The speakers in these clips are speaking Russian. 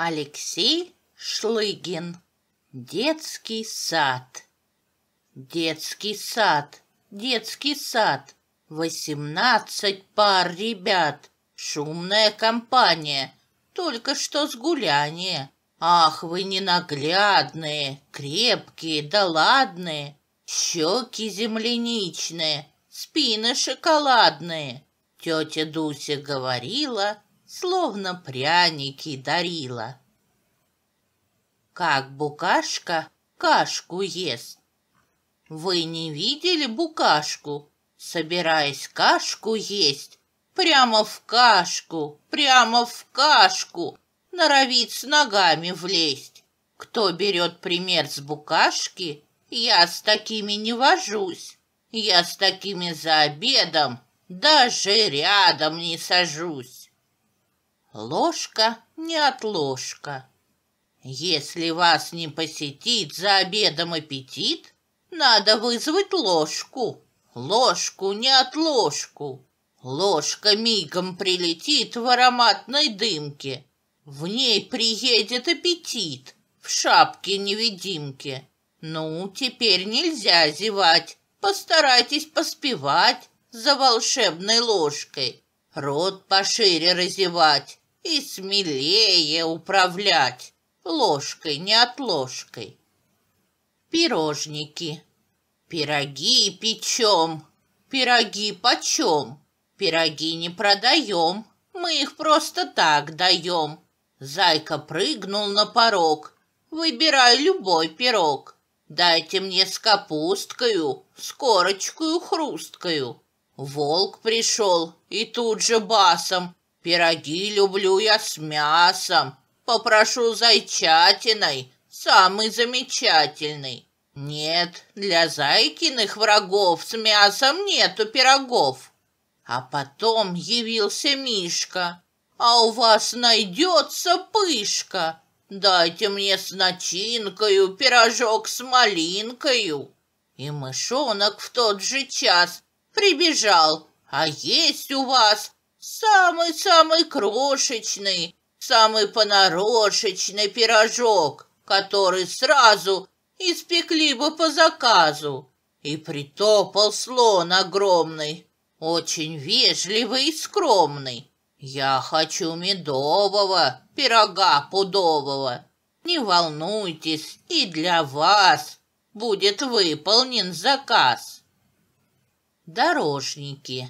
Алексей Шлыгин. Детский сад. Детский сад. Детский сад. Восемнадцать пар ребят. Шумная компания. Только что с гуляния. Ах, вы ненаглядные, крепкие да ладные. Щеки земляничные, спины шоколадные. Тетя Дуся говорила, словно пряники дарила. Как букашка кашку ест. Вы не видели букашку? Собираясь кашку есть, прямо в кашку, прямо в кашку, норовит с ногами влезть. Кто берет пример с букашки, я с такими не вожусь. Я с такими за обедом даже рядом не сажусь. Ложка не отложка. Если вас не посетит за обедом аппетит, надо вызвать ложку. Ложку не отложку. Ложка мигом прилетит в ароматной дымке. В ней приедет аппетит в шапке-невидимке. Ну, теперь нельзя зевать. Постарайтесь поспевать за волшебной ложкой. Рот пошире разевать и смелее управлять ложкой, не от ложкой. Пирожники. Пироги печем, пироги почем, пироги не продаем, мы их просто так даем. Зайка прыгнул на порог, выбирай любой пирог. Дайте мне с капусткою, с корочкою хрусткою. Волк пришел и тут же басом Пироги люблю я с мясом. Попрошу зайчатиной, самый замечательный. Нет, для зайкиных врагов с мясом нету пирогов. А потом явился Мишка. А у вас найдется пышка. Дайте мне с начинкою пирожок с малинкою. И мышонок в тот же час прибежал. А есть у вас Самый-самый крошечный, самый понарошечный пирожок, который сразу испекли бы по заказу. И притопал слон огромный, очень вежливый и скромный. Я хочу медового пирога пудового. Не волнуйтесь, и для вас будет выполнен заказ. Дорожники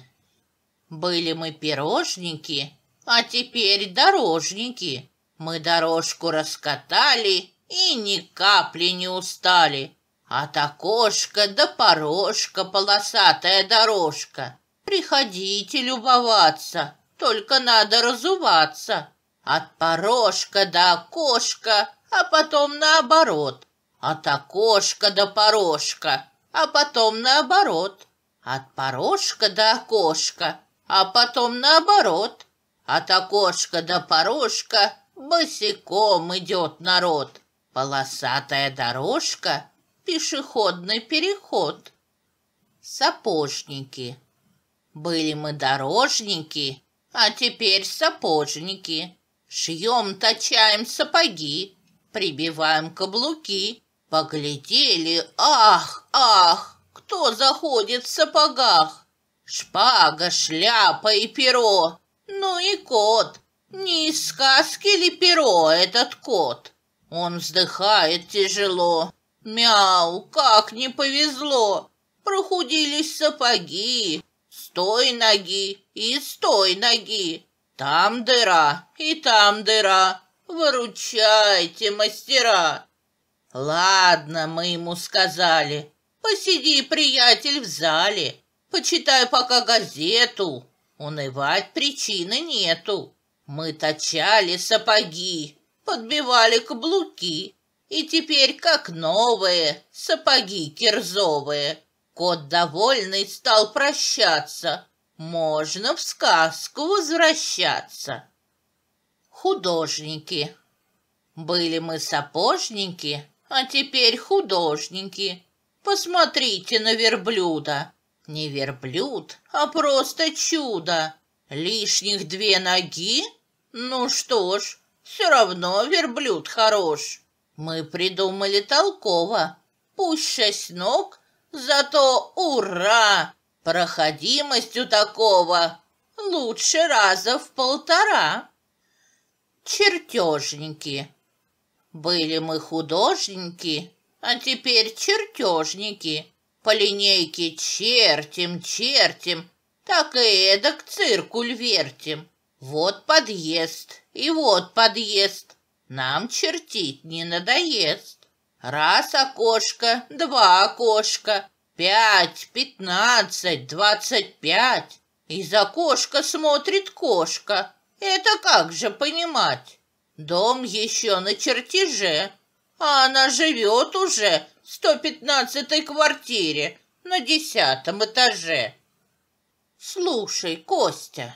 были мы пирожники, а теперь дорожники. Мы дорожку раскатали и ни капли не устали. От окошка до порожка полосатая дорожка. Приходите любоваться, только надо разуваться. От порожка до окошка, а потом наоборот. От окошка до порожка, а потом наоборот. От порожка до окошка, а потом наоборот. От окошка до порожка босиком идет народ. Полосатая дорожка, пешеходный переход. Сапожники. Были мы дорожники, а теперь сапожники. Шьем, точаем сапоги, прибиваем каблуки. Поглядели, ах, ах, кто заходит в сапогах? Шпага, шляпа и перо. Ну и кот. Не из сказки ли перо этот кот? Он вздыхает тяжело. Мяу, как не повезло. Прохудились сапоги. С той ноги и с той ноги. Там дыра и там дыра. Выручайте, мастера. Ладно, мы ему сказали. Посиди, приятель, в зале. Почитаю пока газету. Унывать причины нету. Мы точали сапоги, подбивали каблуки. И теперь как новые сапоги кирзовые. Кот довольный стал прощаться. Можно в сказку возвращаться. Художники. Были мы сапожники, а теперь художники. Посмотрите на верблюда. Не верблюд, а просто чудо. Лишних две ноги? Ну что ж, все равно верблюд хорош. Мы придумали толково. Пусть шесть ног, зато ура! Проходимость у такого лучше раза в полтора. Чертежники. Были мы художники, а теперь чертежники. По линейке чертим, чертим, так и эдак циркуль вертим. Вот подъезд, и вот подъезд. Нам чертить не надоест. Раз окошко, два окошка, пять, пятнадцать, двадцать пять. Из окошка смотрит кошка. Это как же понимать? Дом еще на чертеже. А она живет уже в 115 квартире на десятом этаже. Слушай, Костя,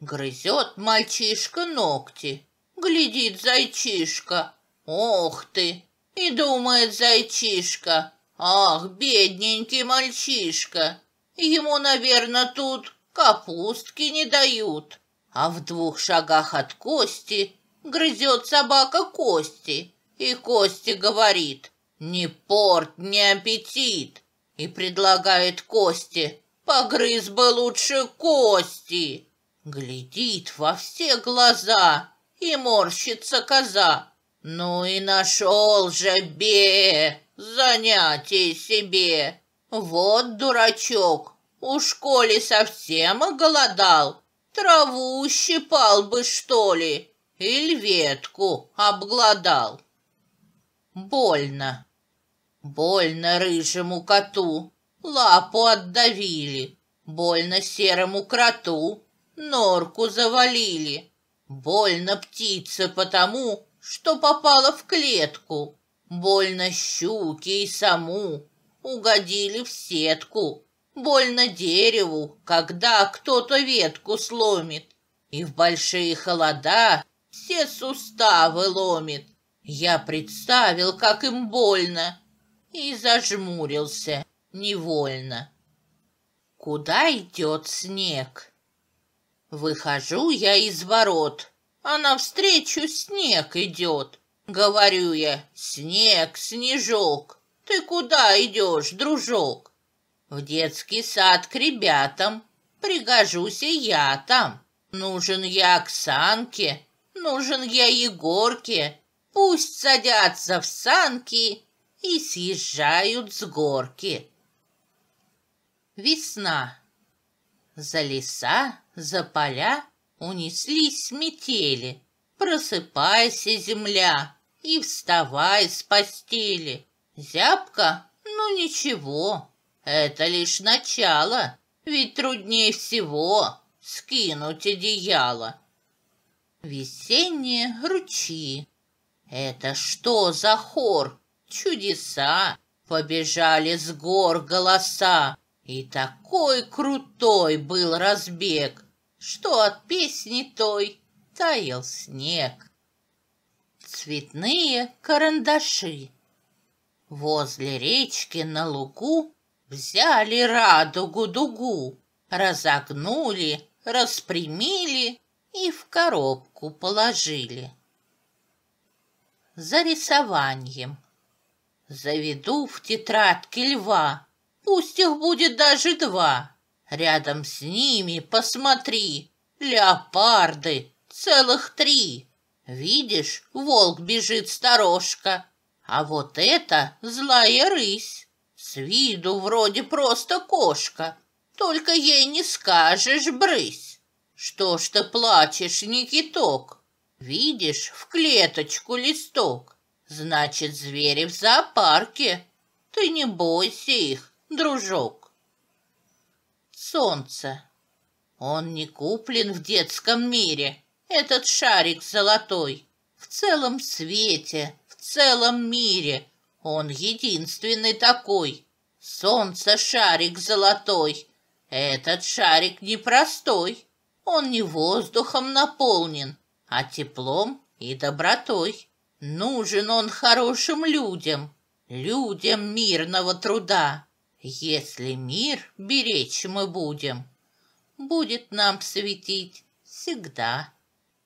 грызет мальчишка ногти, глядит зайчишка, ох ты, и думает зайчишка, ах, бедненький мальчишка, ему, наверное, тут капустки не дают. А в двух шагах от Кости грызет собака Кости. И Костя говорит, не порт, не аппетит. И предлагает Косте, погрыз бы лучше кости. Глядит во все глаза и морщится коза. Ну и нашел же бе занятие себе. Вот дурачок, у школе совсем оголодал. Траву щипал бы, что ли, или ветку обглодал. Больно. Больно рыжему коту. Лапу отдавили. Больно серому кроту. Норку завалили. Больно птице потому, что попала в клетку. Больно щуке и саму. Угодили в сетку. Больно дереву, когда кто-то ветку сломит. И в большие холода все суставы ломит. Я представил, как им больно, и зажмурился невольно. Куда идет снег? Выхожу я из ворот, а навстречу снег идет. Говорю я, снег, снежок, ты куда идешь, дружок? В детский сад к ребятам, пригожусь и я там. Нужен я Оксанке, нужен я Егорке, Пусть садятся в санки и съезжают с горки. Весна. За леса, за поля унеслись метели. Просыпайся, земля, и вставай с постели. Зябко? Ну ничего, это лишь начало, ведь труднее всего скинуть одеяло. Весенние ручьи это что за хор? Чудеса! Побежали с гор голоса, и такой крутой был разбег, что от песни той таял снег. Цветные карандаши Возле речки на лугу Взяли радугу-дугу, Разогнули, распрямили И в коробку положили за рисованием. Заведу в тетрадке льва, пусть их будет даже два. Рядом с ними, посмотри, леопарды, целых три. Видишь, волк бежит сторожка, а вот это злая рысь. С виду вроде просто кошка, только ей не скажешь брысь. Что ж ты плачешь, Никиток? Видишь, в клеточку листок. Значит, звери в зоопарке. Ты не бойся их, дружок. Солнце. Он не куплен в детском мире. Этот шарик золотой. В целом свете, в целом мире. Он единственный такой. Солнце шарик золотой. Этот шарик непростой. Он не воздухом наполнен, а теплом и добротой. Нужен он хорошим людям, людям мирного труда. Если мир беречь мы будем, будет нам светить всегда.